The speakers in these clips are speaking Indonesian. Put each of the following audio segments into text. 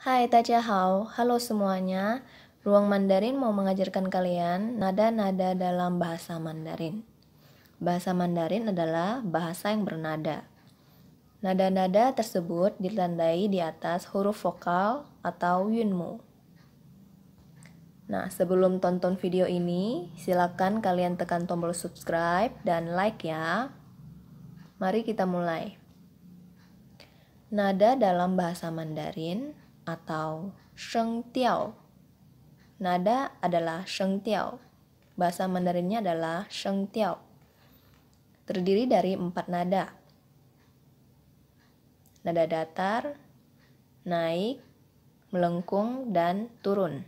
Hai, hao, Halo semuanya. Ruang Mandarin mau mengajarkan kalian nada-nada dalam bahasa Mandarin. Bahasa Mandarin adalah bahasa yang bernada. Nada-nada tersebut ditandai di atas huruf vokal atau yunmu. Nah, sebelum tonton video ini, silakan kalian tekan tombol subscribe dan like ya. Mari kita mulai. Nada dalam bahasa Mandarin atau sheng tiao. Nada adalah sheng tiao. Bahasa Mandarinnya adalah sheng tiao. Terdiri dari empat nada. Nada datar, naik, melengkung, dan turun.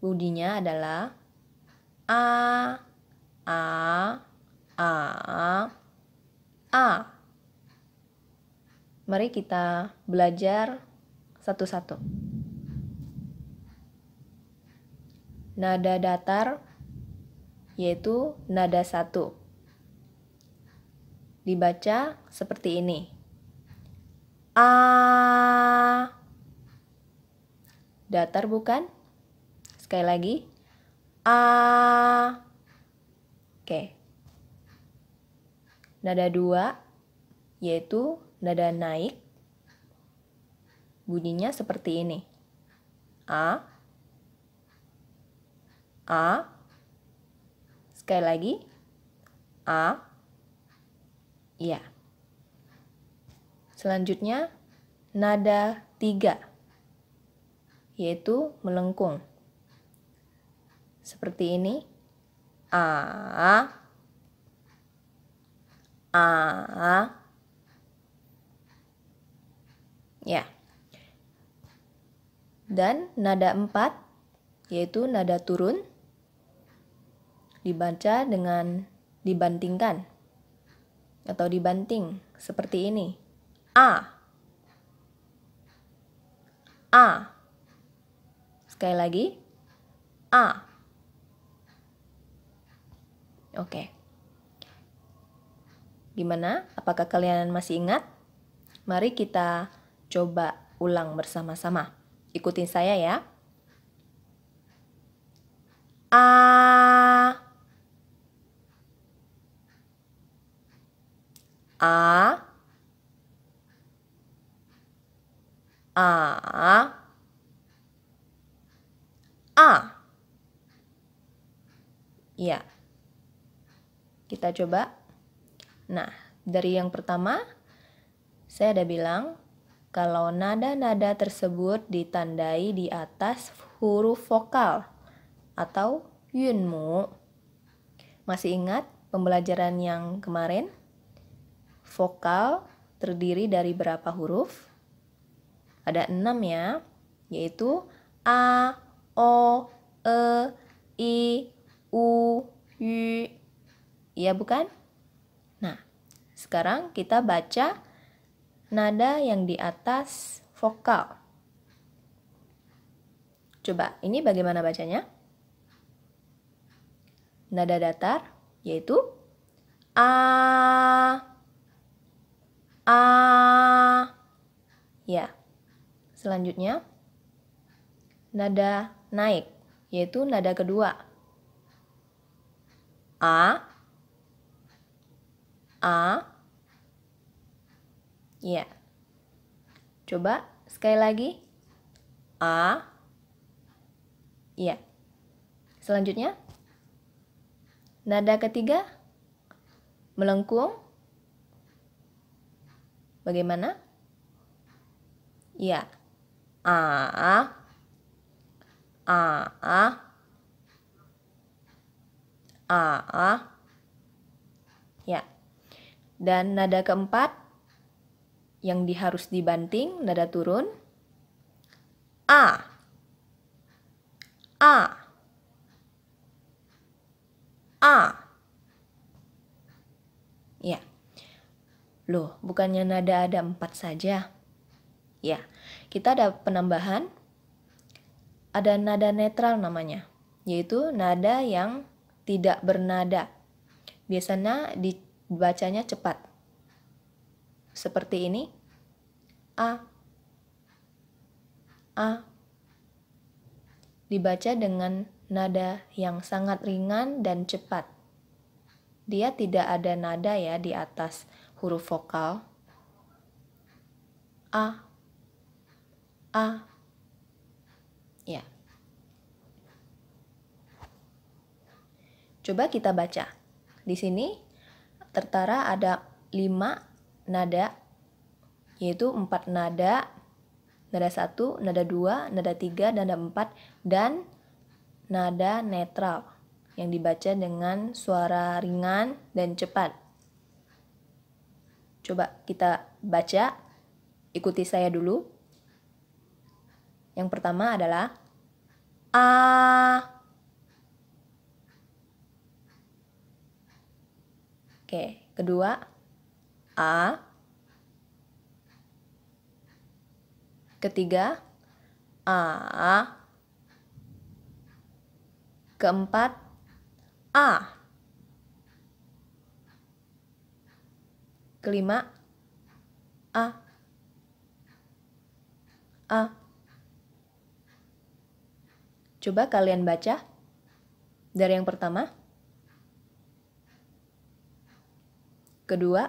Budinya adalah a, a, a, a. Mari kita belajar satu-satu. Nada datar yaitu nada satu. Dibaca seperti ini. A datar bukan? Sekali lagi. A Oke. Nada dua yaitu nada naik Bunyinya seperti ini. A A Sekali lagi. A ya. Selanjutnya nada tiga yaitu melengkung. Seperti ini. A A Ya dan nada 4 yaitu nada turun dibaca dengan dibantingkan atau dibanting seperti ini. A. A. Sekali lagi. A. Oke. Gimana? Apakah kalian masih ingat? Mari kita coba ulang bersama-sama. Ikutin saya ya. A A A A Ya. Kita coba. Nah, dari yang pertama saya ada bilang kalau nada-nada tersebut ditandai di atas huruf vokal atau yunmu. Masih ingat pembelajaran yang kemarin? Vokal terdiri dari berapa huruf? Ada enam ya, yaitu A, O, E, I, U, Y. Iya bukan? Nah, sekarang kita baca nada yang di atas vokal. Coba, ini bagaimana bacanya? Nada datar yaitu a a ya. Selanjutnya nada naik yaitu nada kedua. A A Ya, Coba sekali lagi. A. ya. Selanjutnya. Nada ketiga. Melengkung. Bagaimana? Ya. A. A. A. A. A. Ya. Dan nada keempat yang diharus dibanting nada turun. A. A. A. Ya. Loh, bukannya nada ada empat saja? Ya, kita ada penambahan. Ada nada netral namanya, yaitu nada yang tidak bernada. Biasanya dibacanya cepat seperti ini. A. A. Dibaca dengan nada yang sangat ringan dan cepat. Dia tidak ada nada ya di atas huruf vokal. A. A. Ya. Coba kita baca. Di sini tertara ada 5 nada yaitu empat nada nada satu, nada dua, nada tiga, nada empat, dan nada netral yang dibaca dengan suara ringan dan cepat. Coba kita baca, ikuti saya dulu. Yang pertama adalah A. Oke, kedua A. Ketiga, A. Keempat, A. Kelima, A. A. Coba kalian baca dari yang pertama, kedua,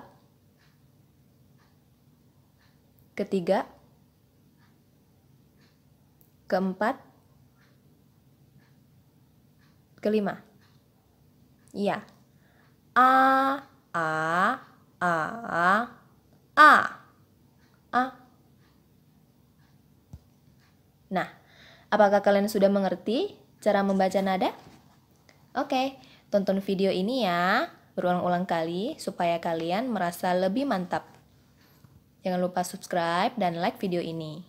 ketiga, keempat, kelima. Iya. A a a a a. Nah, apakah kalian sudah mengerti cara membaca nada? Oke, tonton video ini ya berulang-ulang kali supaya kalian merasa lebih mantap. Jangan lupa subscribe dan like video ini.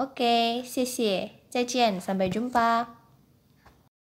Oke, okay, see Cacian, sampai jumpa.